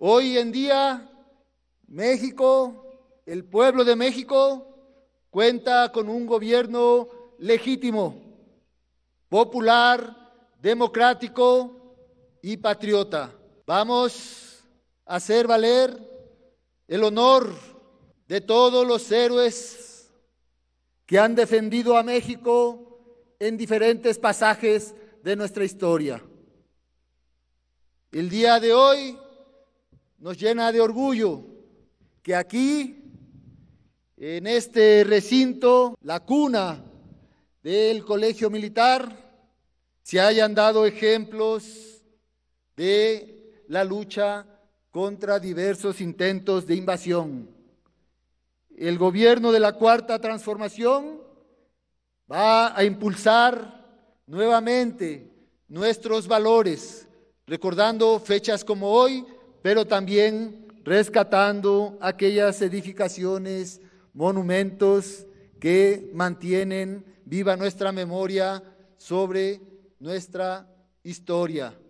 Hoy en día, México, el pueblo de México, cuenta con un gobierno legítimo, popular, democrático y patriota. Vamos a hacer valer el honor de todos los héroes que han defendido a México en diferentes pasajes de nuestra historia. El día de hoy nos llena de orgullo que aquí, en este recinto, la cuna del Colegio Militar, se hayan dado ejemplos de la lucha contra diversos intentos de invasión. El gobierno de la Cuarta Transformación va a impulsar nuevamente nuestros valores, recordando fechas como hoy, pero también rescatando aquellas edificaciones, monumentos que mantienen viva nuestra memoria sobre nuestra historia.